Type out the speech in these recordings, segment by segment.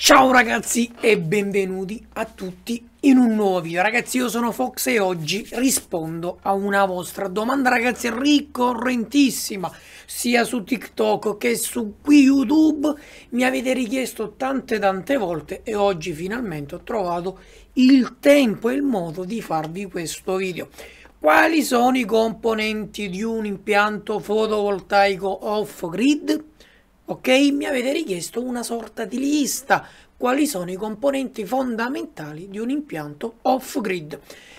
Ciao ragazzi e benvenuti a tutti in un nuovo video ragazzi io sono Fox e oggi rispondo a una vostra domanda ragazzi ricorrentissima sia su TikTok che su YouTube mi avete richiesto tante tante volte e oggi finalmente ho trovato il tempo e il modo di farvi questo video quali sono i componenti di un impianto fotovoltaico off grid ok? Mi avete richiesto una sorta di lista, quali sono i componenti fondamentali di un impianto off-grid.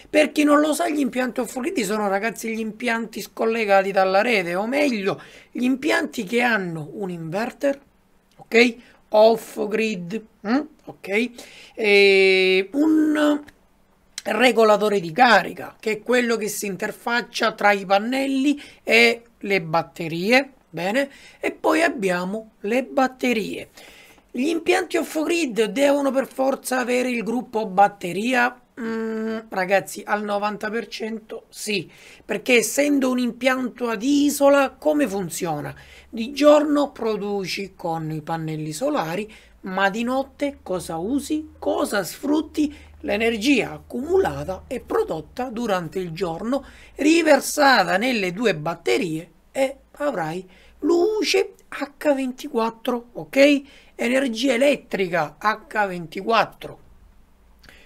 Per chi non lo sa, gli impianti off-grid sono ragazzi gli impianti scollegati dalla rete, o meglio, gli impianti che hanno un inverter, ok? Off-grid, mm? ok? E un regolatore di carica, che è quello che si interfaccia tra i pannelli e le batterie, Bene? E poi abbiamo le batterie. Gli impianti off-grid devono per forza avere il gruppo batteria? Mm, ragazzi, al 90% sì, perché essendo un impianto ad isola, come funziona? Di giorno produci con i pannelli solari, ma di notte cosa usi? Cosa sfrutti? L'energia accumulata e prodotta durante il giorno, riversata nelle due batterie e avrai luce H24, ok? Energia elettrica H24.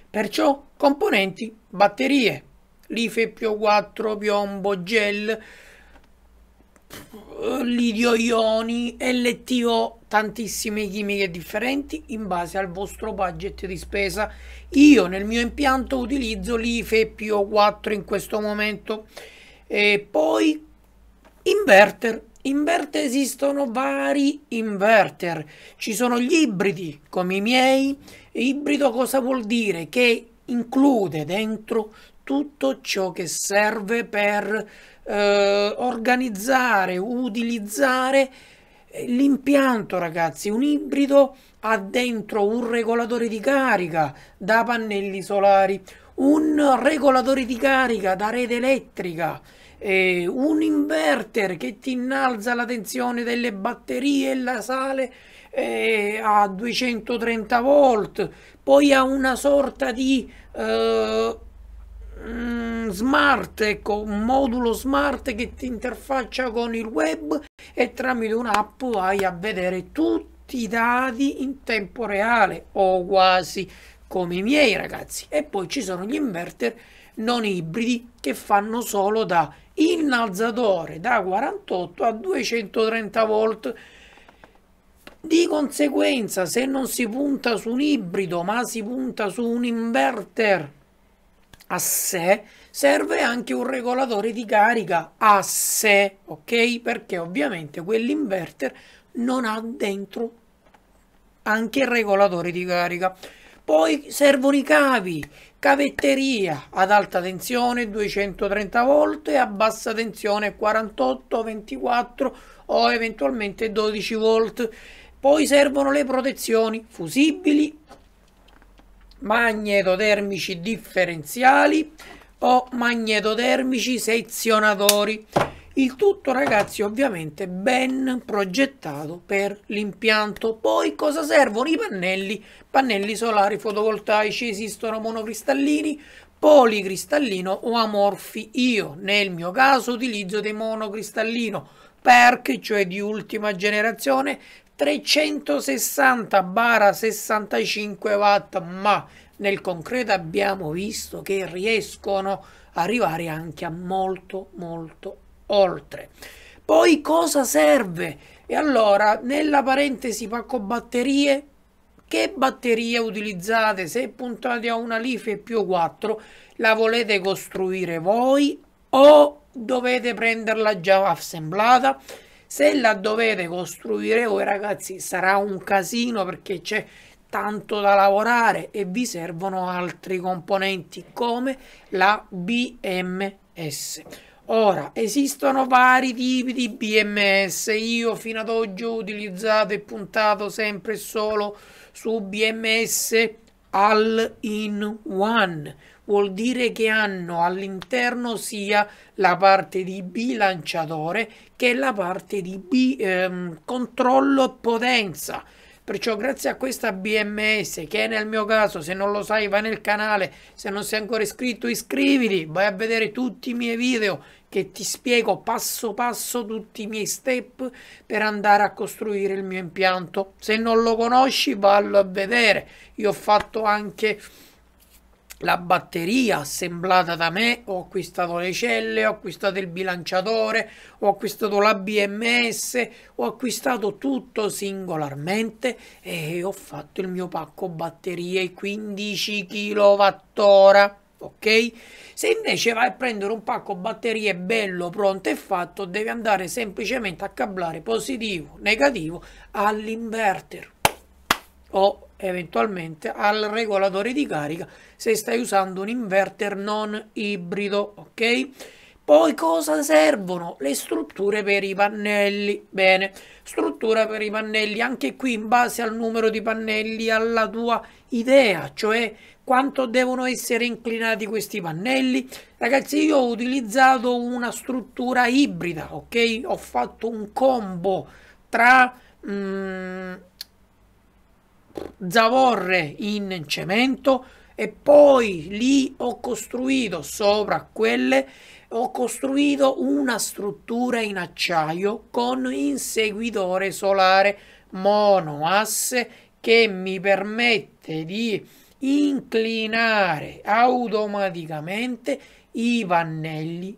Perciò componenti, batterie, life più 4, piombo, gel, lidio ioni, LTO, tantissime chimiche differenti in base al vostro budget di spesa. Io nel mio impianto utilizzo l'IFE PO4 in questo momento e poi Inverter. Inverter esistono vari inverter. Ci sono gli ibridi come i miei. Ibrido cosa vuol dire? Che include dentro tutto ciò che serve per eh, organizzare, utilizzare eh, l'impianto ragazzi un ibrido ha dentro un regolatore di carica da pannelli solari un regolatore di carica da rete elettrica eh, un inverter che ti innalza la tensione delle batterie e la sale eh, a 230 volt, poi ha una sorta di eh, mm, smart, ecco, un modulo smart che ti interfaccia con il web e tramite un'app vai a vedere tutti i dati in tempo reale o quasi come i miei ragazzi e poi ci sono gli inverter non ibridi che fanno solo da innalzatore da 48 a 230 volt di conseguenza se non si punta su un ibrido ma si punta su un inverter a sé serve anche un regolatore di carica a sé ok perché ovviamente quell'inverter non ha dentro anche il regolatore di carica poi servono i cavi cavetteria ad alta tensione 230 volt e a bassa tensione 48, 24 o eventualmente 12 volt. Poi servono le protezioni fusibili, magnetotermici differenziali o magnetotermici sezionatori. Il tutto ragazzi ovviamente ben progettato per l'impianto. Poi cosa servono i pannelli? Pannelli solari fotovoltaici, esistono monocristallini, policristallino o amorfi. Io nel mio caso utilizzo dei monocristallino perché cioè di ultima generazione 360-65 watt, ma nel concreto abbiamo visto che riescono a arrivare anche a molto molto oltre. Poi cosa serve? E allora, nella parentesi pacco batterie, che batterie utilizzate? Se puntate a una Life più 4, la volete costruire voi o dovete prenderla già assemblata? Se la dovete costruire voi ragazzi sarà un casino perché c'è tanto da lavorare e vi servono altri componenti come la BMS. Ora, esistono vari tipi di BMS, io fino ad oggi ho utilizzato e puntato sempre e solo su BMS all in one, vuol dire che hanno all'interno sia la parte di bilanciatore che la parte di bi, ehm, controllo potenza Perciò grazie a questa BMS, che nel mio caso, se non lo sai, va nel canale, se non sei ancora iscritto iscriviti, vai a vedere tutti i miei video che ti spiego passo passo tutti i miei step per andare a costruire il mio impianto. Se non lo conosci, vallo a vedere. Io ho fatto anche la batteria assemblata da me, ho acquistato le celle, ho acquistato il bilanciatore, ho acquistato la BMS, ho acquistato tutto singolarmente e ho fatto il mio pacco batterie 15 kWh. Ok? Se invece vai a prendere un pacco batterie bello, pronto e fatto, devi andare semplicemente a cablare positivo, negativo all'inverter o eventualmente al regolatore di carica se stai usando un inverter non ibrido, ok? Poi cosa servono? Le strutture per i pannelli. Bene, struttura per i pannelli, anche qui in base al numero di pannelli, alla tua idea, cioè quanto devono essere inclinati questi pannelli. Ragazzi, io ho utilizzato una struttura ibrida, ok? Ho fatto un combo tra... Mm, zavorre in cemento e poi lì ho costruito sopra quelle ho costruito una struttura in acciaio con inseguitore solare monoasse che mi permette di inclinare automaticamente i pannelli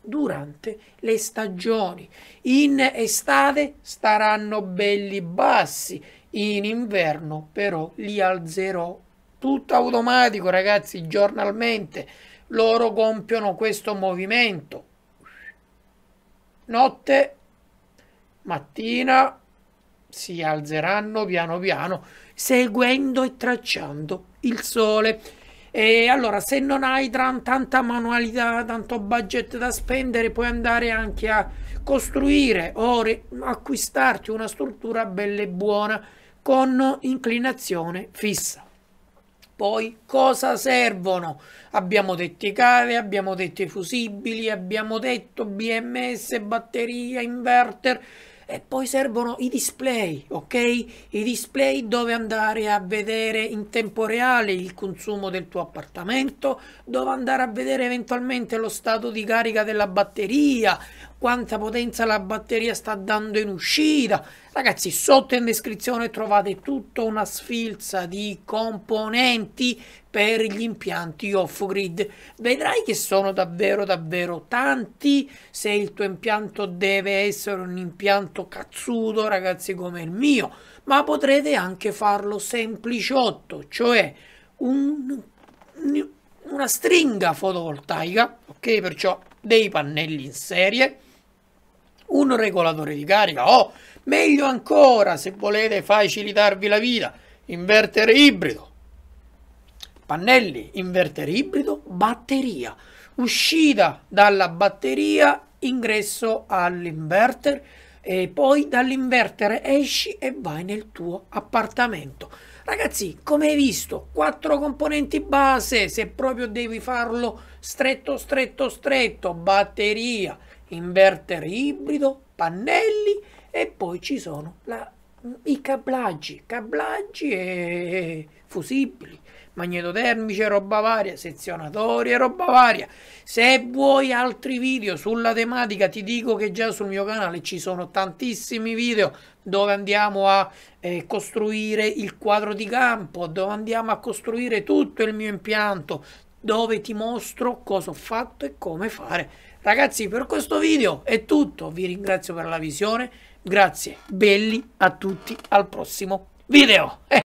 durante le stagioni. In estate staranno belli bassi, in inverno però li alzerò. Tutto automatico ragazzi, giornalmente loro compiono questo movimento. Notte, mattina, si alzeranno piano piano, seguendo e tracciando il sole. E allora, se non hai tanta manualità, tanto budget da spendere, puoi andare anche a costruire o acquistarti una struttura bella e buona con inclinazione fissa. Poi cosa servono? Abbiamo detto i cavi, abbiamo detto i fusibili, abbiamo detto BMS, batteria, inverter e poi servono i display, ok? I display dove andare a vedere in tempo reale il consumo del tuo appartamento, dove andare a vedere eventualmente lo stato di carica della batteria quanta potenza la batteria sta dando in uscita. Ragazzi, sotto in descrizione trovate tutta una sfilza di componenti per gli impianti off-grid. Vedrai che sono davvero davvero tanti. Se il tuo impianto deve essere un impianto cazzuto, ragazzi, come il mio, ma potrete anche farlo sempliciotto, cioè un, una stringa fotovoltaica, ok? Perciò dei pannelli in serie un regolatore di carica o, oh, meglio ancora, se volete facilitarvi la vita, inverter ibrido. Pannelli, inverter ibrido, batteria. Uscita dalla batteria, ingresso all'inverter e poi dall'inverter esci e vai nel tuo appartamento. Ragazzi, come hai visto, quattro componenti base, se proprio devi farlo stretto, stretto, stretto, batteria, inverter ibrido, pannelli e poi ci sono la, i cablaggi, cablaggi e fusibili, magnetotermici, e roba varia, sezionatori e roba varia. Se vuoi altri video sulla tematica ti dico che già sul mio canale ci sono tantissimi video dove andiamo a eh, costruire il quadro di campo, dove andiamo a costruire tutto il mio impianto, dove ti mostro cosa ho fatto e come fare Ragazzi per questo video è tutto, vi ringrazio per la visione, grazie belli a tutti, al prossimo video! Eh.